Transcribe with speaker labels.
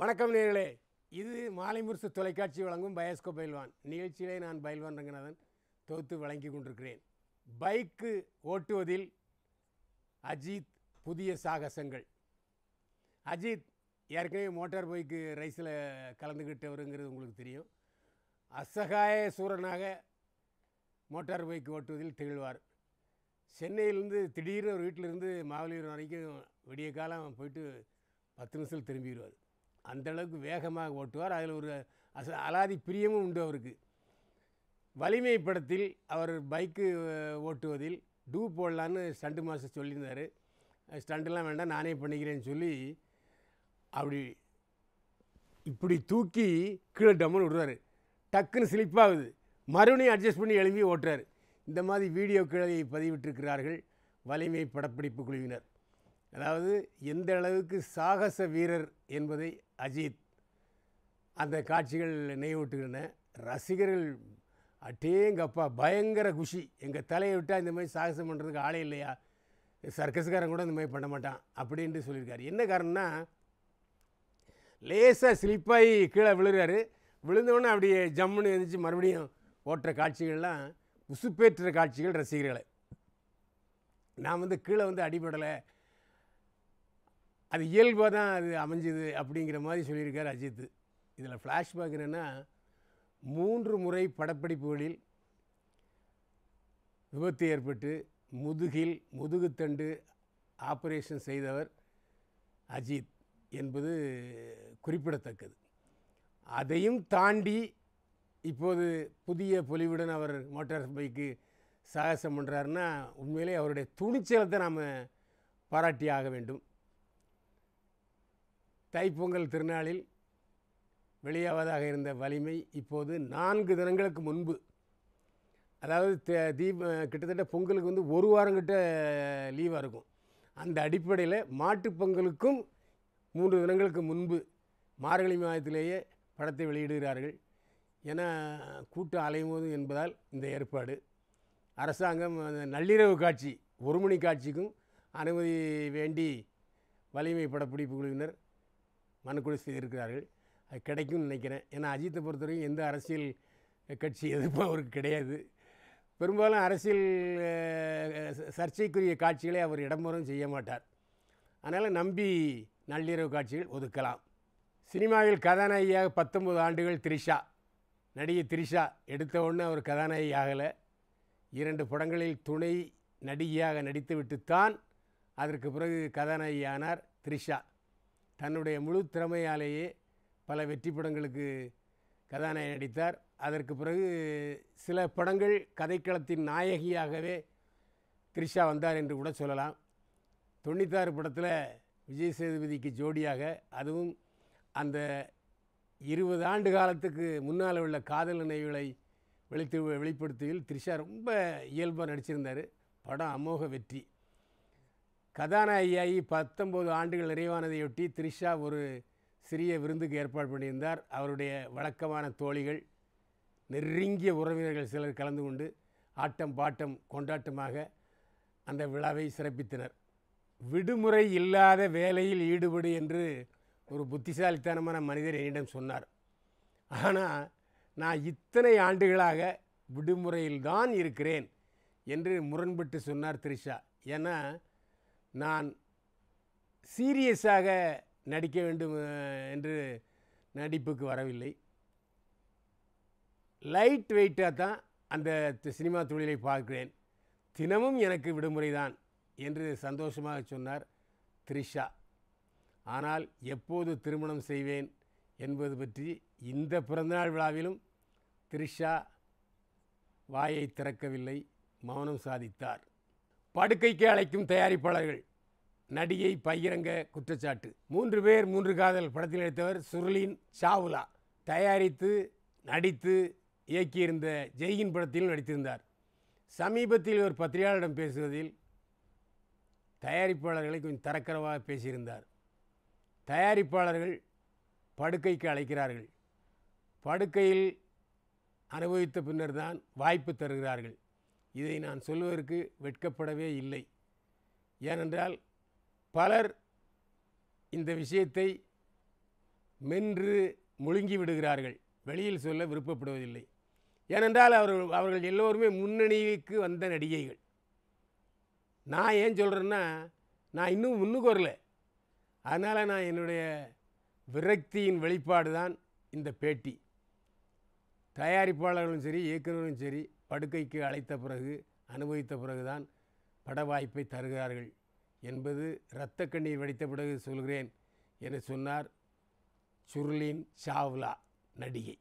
Speaker 1: வணக்கம் நேர்களே இது மாலை முரசு தொலைக்காட்சி வழங்கும் பயஸ்கோ பயில்வான் நிகழ்ச்சியிலே நான் பயில்வான் ரங்கநாதன் தொகுத்து வழங்கி கொண்டிருக்கிறேன் பைக்கு ஓட்டுவதில் அஜித் புதிய சாகசங்கள் அஜித் ஏற்கனவே மோட்டார் பைக்கு ரைஸில் கலந்துக்கிட்டவருங்கிறது உங்களுக்கு தெரியும் அசகாய சூரனாக மோட்டார் பைக் ஓட்டுவதில் திகழ்வார் சென்னையிலேருந்து திடீர்னு ஒரு வீட்டிலிருந்து மாவலியூர் வரைக்கும் விடிய காலம் போயிட்டு பத்து நிமிஷத்தில் திரும்பிடுவார் அந்தளவுக்கு வேகமாக ஓட்டுவார் அதில் ஒரு அச அலாதி பிரியமும் உண்டு அவருக்கு வலிமை படத்தில் அவர் பைக்கு ஓட்டுவதில் டூ போடலான்னு ஸ்டண்டு மாஸ்டர் சொல்லியிருந்தார் ஸ்டண்ட்லாம் வேண்டாம் நானே பண்ணிக்கிறேன்னு சொல்லி அப்படி இப்படி தூக்கி கீழே டம்முன்னு விடுறாரு டக்குன்னு ஸ்லிப்பாகுது மறுபடியும் அட்ஜஸ்ட் பண்ணி எழுப்பி ஓட்டுறாரு இந்த மாதிரி வீடியோ கீழே பதிவிட்டிருக்கிறார்கள் வலிமை படப்பிடிப்பு குழுவினர் அதாவது எந்த அளவுக்கு சாகச வீரர் என்பதை அஜித் அந்த காட்சிகள் நினைவூட்டுகின்றன ரசிகர்கள் அட்டேங்கப்பா பயங்கர குஷி எங்கள் தலையை விட்டால் இந்த மாதிரி சாகசம் பண்ணுறதுக்கு ஆளே இல்லையா சர்க்கஸ்காரன் கூட இந்த மாதிரி பண்ண மாட்டான் அப்படின்ட்டு சொல்லியிருக்காரு என்ன காரணம்னா லேசாக ஸ்லிப்பாகி கீழே விழுகிறாரு விழுந்தவொடனே அப்படியே ஜம்முன்னு எழுந்திரிச்சு மறுபடியும் ஓட்டுற காட்சிகள்லாம் உசுப்பேற்ற காட்சிகள் ரசிகர்களை நான் வந்து கீழே வந்து அடிபடலை அது இயல்பாக தான் அது அமைஞ்சுது அப்படிங்கிற மாதிரி சொல்லியிருக்கார் அஜித் இதில் ஃப்ளாஷ்பேக் என்னென்னா மூன்று முறை படப்பிடிப்புகளில் விபத்து ஏற்பட்டு முதுகில் முதுகுத்தண்டு ஆப்ரேஷன் செய்தவர் அஜித் என்பது குறிப்பிடத்தக்கது அதையும் தாண்டி இப்போது புதிய பொலிவுடன் அவர் மோட்டார் பைக்கு சாகசம் பண்ணுறாருன்னா உண்மையிலே அவருடைய துணிச்சலத்தை நாம் பாராட்டி ஆக வேண்டும் தைப்பொங்கல் திருநாளில் வெளியாவதாக இருந்த வலிமை இப்போது நான்கு தினங்களுக்கு முன்பு அதாவது தீப கிட்டத்தட்ட பொங்கலுக்கு வந்து ஒரு வாரம் கிட்ட லீவாக இருக்கும் அந்த அடிப்படையில் மாட்டுப் பொங்கலுக்கும் மூன்று தினங்களுக்கு முன்பு மார்கழி மாதத்திலேயே படத்தை வெளியிடுகிறார்கள் ஏன்னா கூட்டம் போது என்பதால் இந்த ஏற்பாடு அரசாங்கம் அந்த நள்ளிரவு காட்சி ஒரு மணி காட்சிக்கும் அனுமதி வேண்டி வலிமை படப்பிடிப்பு குழுவினர் மனுக்குழு செய்திருக்கிறார்கள் அது கிடைக்கும்னு நினைக்கிறேன் ஏன்னா அஜித்தை பொறுத்தவரைக்கும் எந்த அரசியல் கட்சி எதிர்ப்பும் அவருக்கு கிடையாது பெரும்பாலும் அரசியல் சர்ச்சைக்குரிய காட்சிகளை அவர் இடம்பெறும் செய்ய மாட்டார் அதனால் நம்பி நள்ளிரவு காட்சிகள் ஒதுக்கலாம் சினிமாவில் கதாநாயகியாக பத்தொம்பது ஆண்டுகள் த்ரிஷா நடிகை த்ரிஷா எடுத்த உடனே அவர் கதாநாயகி ஆகலை இரண்டு படங்களில் துணை நடிகையாக தான் அதற்கு பிறகு கதாநாயகி ஆனார் த்ரிஷா தன்னுடைய முழு திறமையாலேயே பல வெற்றி படங்களுக்கு கதாநாயகன் நடித்தார் அதற்கு பிறகு சில படங்கள் கதைக்களத்தின் நாயகியாகவே த்ரிஷா வந்தார் என்று கூட சொல்லலாம் தொண்ணூத்தாறு படத்தில் விஜய் சேதுபதிக்கு ஜோடியாக அதுவும் அந்த இருபது ஆண்டு காலத்துக்கு முன்னால் உள்ள காதல் நினைவுகளை வெளித்து வெளிப்படுத்தியில் த்ரிஷா ரொம்ப இயல்பாக நடிச்சிருந்தார் படம் அமோக வெற்றி கதாநாயகியாகி பத்தொம்போது ஆண்டுகள் நிறைவானதையொட்டி த்ரிஷா ஒரு சிறிய விருந்துக்கு ஏற்பாடு பண்ணியிருந்தார் அவருடைய வழக்கமான தோழிகள் நெருங்கிய உறவினர்கள் சிலர் கலந்து கொண்டு ஆட்டம் பாட்டம் கொண்டாட்டமாக அந்த விழாவை சிறப்பித்தனர் விடுமுறை இல்லாத வேலையில் ஈடுபடு என்று ஒரு புத்திசாலித்தனமான மனிதர் என்னிடம் சொன்னார் ஆனால் நான் இத்தனை ஆண்டுகளாக விடுமுறையில்தான் இருக்கிறேன் என்று முரண்பட்டு சொன்னார் த்ரிஷா ஏன்னா நான் சீரியஸாக நடிக்க வேண்டும் என்று நடிப்புக்கு வரவில்லை லைட் வெயிட்டாக தான் அந்த சினிமா தொழிலை பார்க்கிறேன் தினமும் எனக்கு விடுமுறை தான் என்று சந்தோஷமாக சொன்னார் த்ரிஷா ஆனால் எப்போது திருமணம் செய்வேன் என்பது பற்றி இந்த பிறந்தநாள் விழாவிலும் த்ரிஷா வாயை திறக்கவில்லை மௌனம் சாதித்தார் படுக்கைக்கு அழைக்கும் தயாரிப்பாளர்கள் நடிகை பகிரங்க குற்றச்சாட்டு மூன்று பேர் மூன்று காதல் படத்தில் நடித்தவர் சுருளின் சாவுலா தயாரித்து நடித்து இயக்கியிருந்த ஜெய்கின் படத்திலும் நடித்திருந்தார் சமீபத்தில் ஒரு பத்திரிகையாளரிடம் பேசுவதில் தயாரிப்பாளர்களை கொஞ்சம் தரக்கரவாக பேசியிருந்தார் தயாரிப்பாளர்கள் படுக்கைக்கு அழைக்கிறார்கள் படுக்கையில் அனுபவித்த பின்னர் தான் வாய்ப்பு தருகிறார்கள் இதை நான் சொல்வதற்கு வெட்கப்படவே இல்லை ஏனென்றால் பலர் இந்த விஷயத்தை மென்று முழுங்கி விடுகிறார்கள் வெளியில் சொல்ல விருப்பப்படுவதில்லை ஏனென்றால் அவர்கள் அவர்கள் எல்லோருமே முன்னணிக்கு வந்த நடிகைகள் நான் ஏன் சொல்கிறேன்னா நான் இன்னும் முன்னுக்கு வரல அதனால் நான் என்னுடைய விரக்தியின் வெளிப்பாடு தான் இந்த பேட்டி தயாரிப்பாளர்களும் சரி இயக்குநரும் சரி படுக்கைக்கு அழைத்த பிறகு அனுபவித்த பிறகுதான் பட வாய்ப்பை தருகிறார்கள் என்பது இரத்த கண்ணீர் வடித்த பிறகு சொல்கிறேன் என சொன்னார் சுருளின் சாவ்லா நடிகை